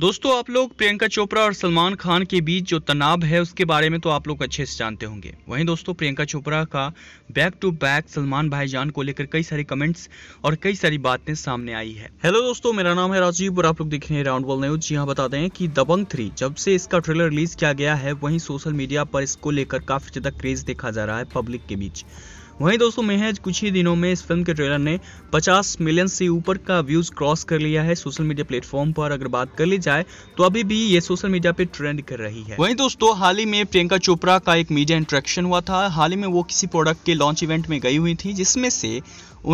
दोस्तों आप लोग प्रियंका चोपड़ा और सलमान खान के बीच जो तनाव है उसके बारे में तो आप लोग अच्छे से जानते होंगे वहीं दोस्तों प्रियंका चोपड़ा का बैक टू बैक सलमान भाईजान को लेकर कई सारे कमेंट्स और कई सारी बातें सामने आई है हेलो दोस्तों मेरा नाम है राजीव और आप लोग देख रहे हैं राउंड वर्ल्ड न्यूज जी हाँ बता दें कि दबंग थ्री जब से इसका ट्रेलर रिलीज किया गया है वहीं सोशल मीडिया पर इसको लेकर काफी ज्यादा क्रेज देखा जा रहा है पब्लिक के बीच वहीं दोस्तों महज कुछ ही दिनों में इस फिल्म के ट्रेलर ने 50 मिलियन से ऊपर का व्यूज क्रॉस कर लिया है सोशल मीडिया प्लेटफॉर्म पर अगर बात कर ली जाए तो अभी भी ये सोशल मीडिया पे ट्रेंड कर रही है वहीं दोस्तों हाल ही में प्रियंका चोपड़ा का एक मीडिया इंट्रेक्शन हुआ था हाल ही में वो किसी प्रोडक्ट के लॉन्च इवेंट में गई हुई थी जिसमें से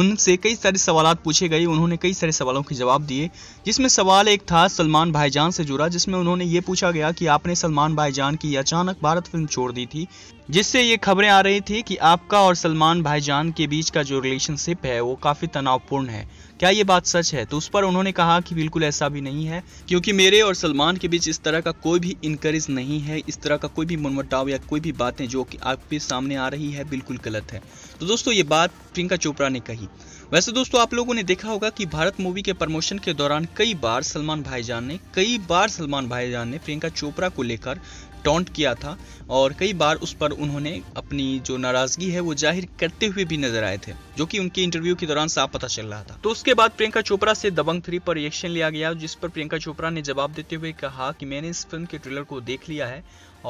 उनसे कई सारे सवाल पूछे गए उन्होंने कई सारे सवालों के जवाब दिए जिसमें सवाल एक था सलमान भाईजान से जुड़ा जिसमें उन्होंने ये पूछा गया कि आपने सलमान भाईजान की अचानक भारत फिल्म छोड़ दी थी जिससे ये खबरें आ रही थी कि आपका और सलमान भाईजान के बीच का जो रिलेशनशिप है वो काफ़ी तनावपूर्ण है क्या ये बात सच है तो उस पर उन्होंने कहा कि बिल्कुल ऐसा भी नहीं है क्योंकि मेरे और सलमान के बीच इस तरह का कोई भी इनकरेज नहीं है इस तरह का कोई भी मनमटाव या कोई भी बातें जो कि आपके सामने आ रही है बिल्कुल गलत है तो दोस्तों ये बात प्रियंका चोपड़ा ने कही वैसे दोस्तों आप लोगों ने देखा होगा कि भारत मूवी के प्रमोशन के दौरान कई बार सलमान भाईजान ने कई बार सलमान भाईजान ने प्रियंका चोपड़ा को लेकर टॉन्ट किया था और कई बार उस पर उन्होंने अपनी जो नाराजगी है वो जाहिर करते हुए भी नजर आए थे जो कि उनके इंटरव्यू के दौरान साफ पता चल रहा था तो उसके बाद प्रियंका चोपड़ा से दबंग थ्री पर रिएक्शन लिया गया जिस पर प्रियंका चोपड़ा ने जवाब देते हुए कहा कि मैंने इस फिल्म के ट्रेलर को देख लिया है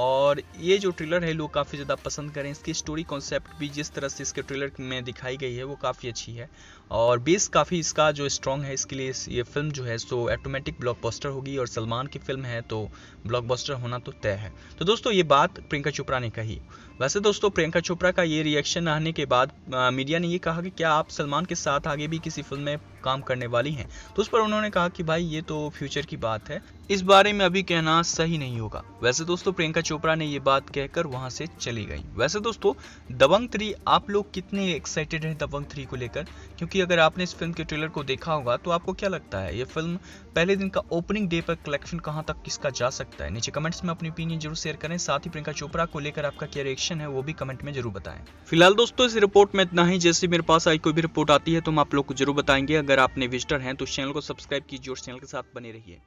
और ये जो ट्रेलर है लोग काफ़ी ज़्यादा पसंद करें इसकी स्टोरी कॉन्सेप्ट भी जिस तरह से इसके ट्रेलर में दिखाई गई है वो काफ़ी अच्छी है और बेस काफ़ी इसका जो स्ट्रॉन्ग है इसके लिए ये फिल्म जो है सो ऑटोमेटिक ब्लॉकबस्टर होगी और सलमान की फिल्म है तो ब्लॉकबस्टर होना तो तय है तो दोस्तों ये बात प्रियंका चोपड़ा ने कही वैसे दोस्तों प्रियंका चोपड़ा का ये रिएक्शन आने के बाद मीडिया ने ये कहा कि क्या आप सलमान के साथ आगे भी किसी फिल्म में काम करने वाली हैं तो उस पर उन्होंने कहा कि भाई ये तो फ्यूचर की बात है इस बारे में अभी कहना सही नहीं होगा वैसे दोस्तों प्रियंका चोपड़ा ने ये बात कहकर वहां से चली गई वैसे दोस्तों दबंग थ्री आप लोग कितने एक्साइटेड हैं दबंग थ्री को लेकर क्योंकि अगर आपने इस फिल्म के ट्रेलर को देखा होगा तो आपको क्या लगता है ये फिल्म पहले दिन का ओपनिंग डे पर कलेक्शन कहाँ तक किसका जा सकता है नीचे कमेंट्स में अपनी ओपिनियन जरूर शेयर करें साथ ही प्रियंका चोपड़ा को लेकर आपका क्या रिएक्शन है वो भी कमेंट में जरूर बताएं फिलहाल दोस्तों इस रिपोर्ट में इतना ही जैसे मेरे पास आई कोई भी रिपोर्ट आती है तो हम आप लोग को जरूर बताएंगे अगर अगर आप विजिटर हैं तो चैनल को सब्सक्राइब कीजिए और चैनल के साथ बने रहिए